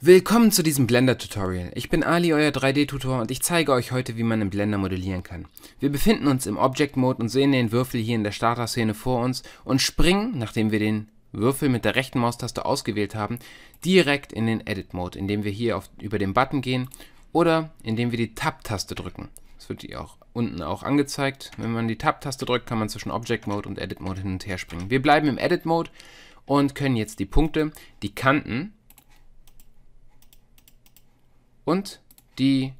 Willkommen zu diesem Blender-Tutorial. Ich bin Ali, euer 3D-Tutor und ich zeige euch heute, wie man im Blender modellieren kann. Wir befinden uns im Object-Mode und sehen den Würfel hier in der Starter-Szene vor uns und springen, nachdem wir den Würfel mit der rechten Maustaste ausgewählt haben, direkt in den Edit-Mode, indem wir hier auf, über den Button gehen oder indem wir die Tab-Taste drücken. Das wird hier auch unten auch angezeigt. Wenn man die Tab-Taste drückt, kann man zwischen Object-Mode und Edit-Mode hin und her springen. Wir bleiben im Edit-Mode und können jetzt die Punkte, die Kanten und die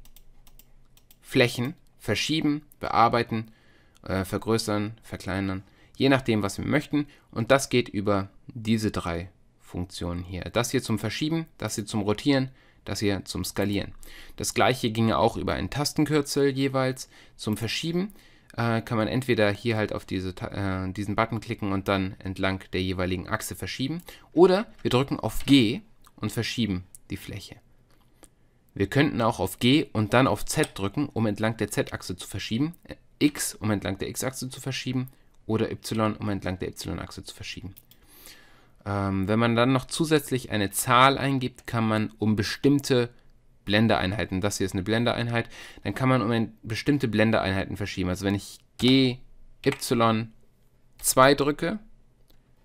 Flächen verschieben, bearbeiten, äh, vergrößern, verkleinern, je nachdem, was wir möchten. Und das geht über diese drei Funktionen hier. Das hier zum Verschieben, das hier zum Rotieren, das hier zum Skalieren. Das gleiche ginge auch über ein Tastenkürzel jeweils. Zum Verschieben äh, kann man entweder hier halt auf diese, äh, diesen Button klicken und dann entlang der jeweiligen Achse verschieben. Oder wir drücken auf G und verschieben die Fläche. Wir könnten auch auf G und dann auf Z drücken, um entlang der Z-Achse zu verschieben, äh, X, um entlang der X-Achse zu verschieben oder Y, um entlang der Y-Achse zu verschieben. Ähm, wenn man dann noch zusätzlich eine Zahl eingibt, kann man um bestimmte Blendereinheiten, das hier ist eine Blendereinheit, dann kann man um bestimmte Blendereinheiten verschieben. Also wenn ich G, Y, 2 drücke,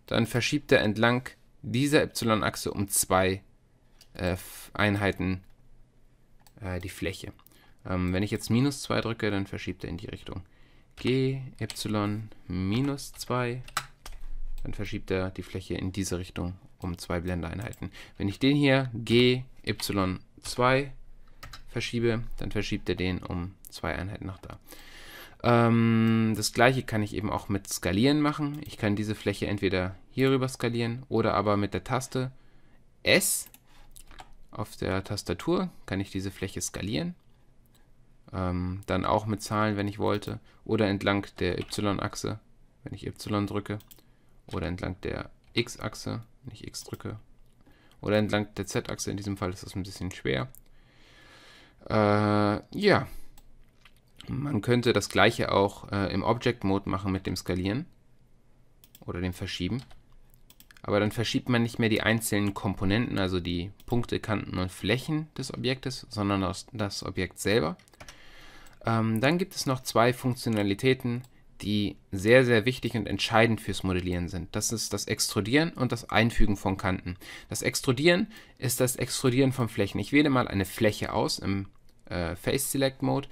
dann verschiebt er entlang dieser Y-Achse um zwei äh, Einheiten äh, die Fläche. Ähm, wenn ich jetzt minus 2 drücke, dann verschiebt er in die Richtung. G, Y, minus 2, dann verschiebt er die Fläche in diese Richtung um zwei Blendereinheiten. Wenn ich den hier G, Y, 2 verschiebe, dann verschiebt er den um zwei Einheiten nach da. Ähm, das gleiche kann ich eben auch mit Skalieren machen. Ich kann diese Fläche entweder hierüber skalieren oder aber mit der Taste S auf der Tastatur kann ich diese Fläche skalieren, ähm, dann auch mit Zahlen, wenn ich wollte, oder entlang der Y-Achse, wenn ich Y drücke, oder entlang der X-Achse, wenn ich X drücke, oder entlang der Z-Achse, in diesem Fall ist das ein bisschen schwer. Äh, ja, man könnte das gleiche auch äh, im Object-Mode machen mit dem Skalieren oder dem Verschieben aber dann verschiebt man nicht mehr die einzelnen Komponenten, also die Punkte, Kanten und Flächen des Objektes, sondern das, Objekt selber. Ähm, dann gibt es noch zwei Funktionalitäten, die sehr, sehr wichtig und entscheidend fürs Modellieren sind. Das ist das Extrudieren und das Einfügen von Kanten. Das Extrudieren ist das Extrudieren von Flächen. Ich wähle mal eine Fläche aus im äh, Face Select Mode.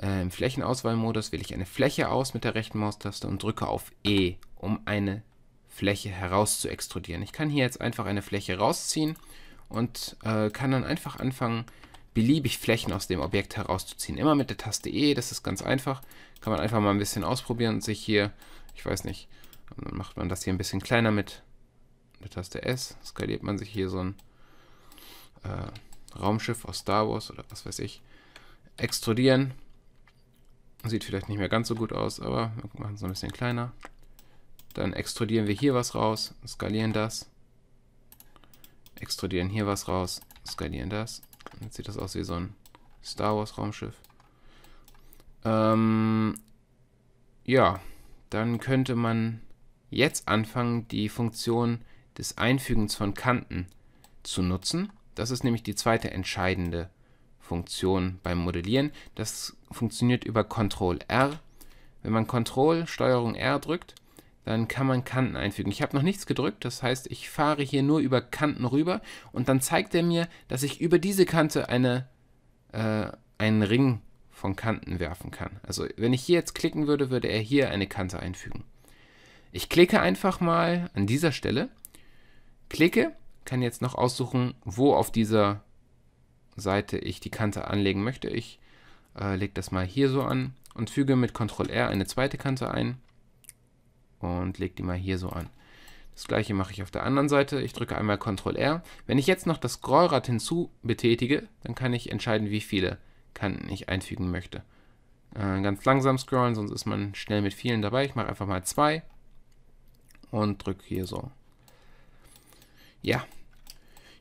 Äh, Im Flächenauswahlmodus wähle ich eine Fläche aus mit der rechten Maustaste und drücke auf E, um eine Fläche heraus zu extrudieren. Ich kann hier jetzt einfach eine Fläche rausziehen und äh, kann dann einfach anfangen, beliebig Flächen aus dem Objekt herauszuziehen. Immer mit der Taste E, das ist ganz einfach. Kann man einfach mal ein bisschen ausprobieren und sich hier, ich weiß nicht, dann macht man das hier ein bisschen kleiner mit der Taste S, skaliert man sich hier so ein äh, Raumschiff aus Star Wars oder was weiß ich, extrudieren. Sieht vielleicht nicht mehr ganz so gut aus, aber wir machen es ein bisschen kleiner. Dann extrudieren wir hier was raus, skalieren das. Extrudieren hier was raus, skalieren das. Jetzt sieht das aus wie so ein Star Wars Raumschiff. Ähm, ja, dann könnte man jetzt anfangen, die Funktion des Einfügens von Kanten zu nutzen. Das ist nämlich die zweite entscheidende Funktion beim Modellieren. Das funktioniert über Ctrl R. Wenn man Ctrl Steuerung R drückt, dann kann man Kanten einfügen. Ich habe noch nichts gedrückt, das heißt, ich fahre hier nur über Kanten rüber und dann zeigt er mir, dass ich über diese Kante eine, äh, einen Ring von Kanten werfen kann. Also wenn ich hier jetzt klicken würde, würde er hier eine Kante einfügen. Ich klicke einfach mal an dieser Stelle, klicke, kann jetzt noch aussuchen, wo auf dieser Seite ich die Kante anlegen möchte. Ich äh, lege das mal hier so an und füge mit Ctrl R eine zweite Kante ein und lege die mal hier so an. Das gleiche mache ich auf der anderen Seite. Ich drücke einmal Ctrl-R. Wenn ich jetzt noch das Scrollrad hinzu betätige, dann kann ich entscheiden, wie viele Kanten ich einfügen möchte. Äh, ganz langsam scrollen, sonst ist man schnell mit vielen dabei. Ich mache einfach mal zwei und drücke hier so. Ja,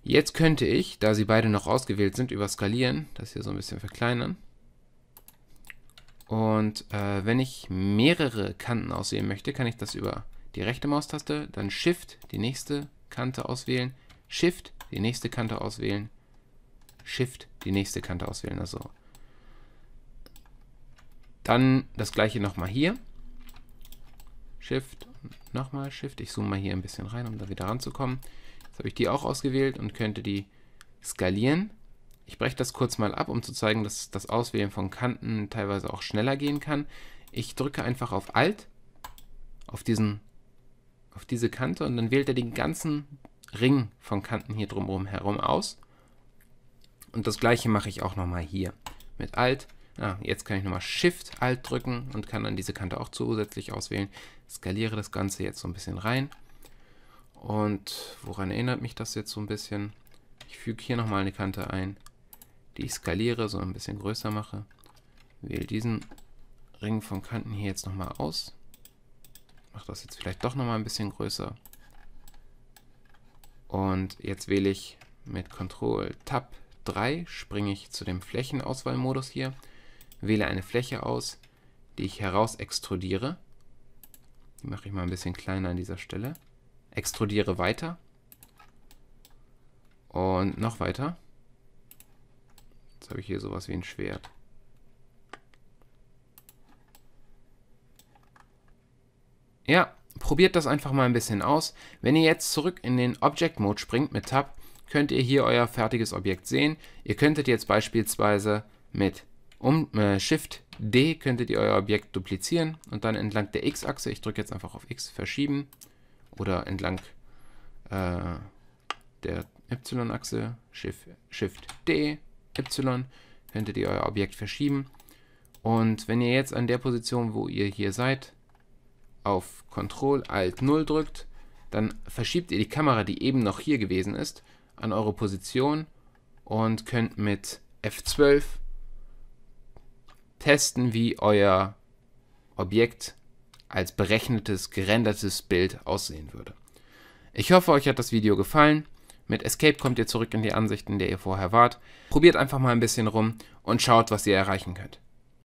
jetzt könnte ich, da sie beide noch ausgewählt sind, über Skalieren, das hier so ein bisschen verkleinern. Und äh, wenn ich mehrere Kanten auswählen möchte, kann ich das über die rechte Maustaste, dann Shift, die nächste Kante auswählen, Shift, die nächste Kante auswählen, Shift, die nächste Kante auswählen. Also dann das gleiche nochmal hier. Shift, nochmal Shift. Ich zoome mal hier ein bisschen rein, um da wieder ranzukommen. Jetzt habe ich die auch ausgewählt und könnte die skalieren. Ich breche das kurz mal ab, um zu zeigen, dass das Auswählen von Kanten teilweise auch schneller gehen kann. Ich drücke einfach auf Alt, auf, diesen, auf diese Kante und dann wählt er den ganzen Ring von Kanten hier drumherum herum aus. Und das gleiche mache ich auch nochmal hier mit Alt. Ah, jetzt kann ich nochmal Shift Alt drücken und kann dann diese Kante auch zusätzlich auswählen. Skaliere das Ganze jetzt so ein bisschen rein. Und woran erinnert mich das jetzt so ein bisschen? Ich füge hier nochmal eine Kante ein ich skaliere, so ein bisschen größer mache. Wähle diesen Ring von Kanten hier jetzt nochmal aus. Mache das jetzt vielleicht doch nochmal ein bisschen größer. Und jetzt wähle ich mit Ctrl Tab 3, springe ich zu dem Flächenauswahlmodus hier, wähle eine Fläche aus, die ich heraus extrudiere. Die mache ich mal ein bisschen kleiner an dieser Stelle. Extrudiere weiter. Und noch weiter habe ich hier sowas wie ein Schwert. Ja, probiert das einfach mal ein bisschen aus. Wenn ihr jetzt zurück in den Object Mode springt mit Tab, könnt ihr hier euer fertiges Objekt sehen. Ihr könntet jetzt beispielsweise mit um, äh, Shift D könntet ihr euer Objekt duplizieren und dann entlang der X-Achse, ich drücke jetzt einfach auf X, verschieben oder entlang äh, der Y-Achse Shift, Shift D Y könntet ihr euer Objekt verschieben. Und wenn ihr jetzt an der Position, wo ihr hier seid, auf Ctrl Alt 0 drückt, dann verschiebt ihr die Kamera, die eben noch hier gewesen ist, an eure Position und könnt mit F12 testen, wie euer Objekt als berechnetes, gerendertes Bild aussehen würde. Ich hoffe, euch hat das Video gefallen. Mit Escape kommt ihr zurück in die Ansichten, in der ihr vorher wart. Probiert einfach mal ein bisschen rum und schaut, was ihr erreichen könnt.